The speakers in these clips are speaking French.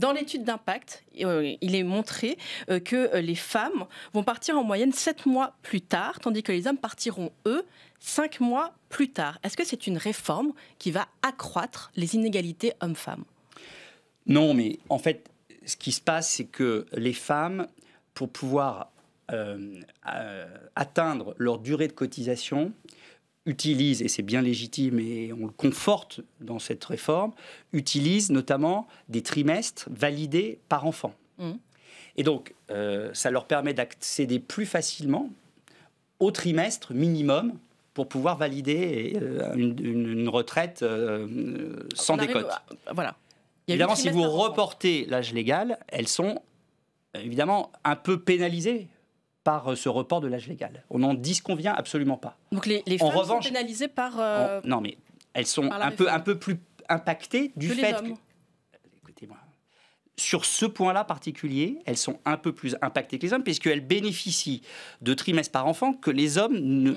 Dans l'étude d'impact, euh, il est montré euh, que euh, les femmes vont partir en moyenne 7 mois plus tard, tandis que les hommes partiront, eux, 5 mois plus tard. Est-ce que c'est une réforme qui va accroître les inégalités hommes-femmes Non, mais en fait, ce qui se passe, c'est que les femmes, pour pouvoir atteindre leur durée de cotisation, utilise, et c'est bien légitime et on le conforte dans cette réforme, utilise notamment des trimestres validés par enfant. Mmh. Et donc, euh, ça leur permet d'accéder plus facilement au trimestre minimum pour pouvoir valider euh, une, retraite euh, sans décote. Voilà. Évidemment, si vous reportez l'âge légal, elles sont évidemment un peu pénalisées par euh, ce report de l'âge légal. On n'en disconvient absolument pas. Donc les, femmes sont pénalisées par... Euh, non, mais elles sont un peu, un peu plus impactées du fait que... Écoutez-moi. Sur ce point-là particulier, elles sont un peu plus impactées que les hommes, puisqu'elles bénéficient de trimestres par enfant que les hommes mmh.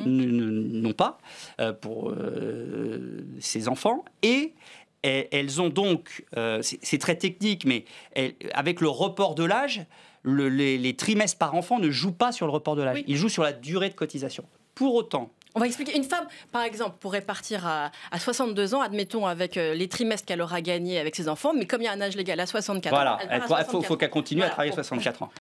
n'ont pas euh, pour ces enfants. Et elles ont donc, euh, c'est très technique, mais avec le report de l'âge, les, trimestres par enfant ne jouent pas sur le report de l'âge, ils jouent sur la durée de cotisation. Pour autant, on va expliquer. Une femme, par exemple, pourrait partir à, 62 ans, admettons, avec euh, les trimestres qu'elle aura gagnés avec ses enfants, mais comme il y a un âge légal à 64 ans. il faut, qu'elle continue à travailler 64 ans.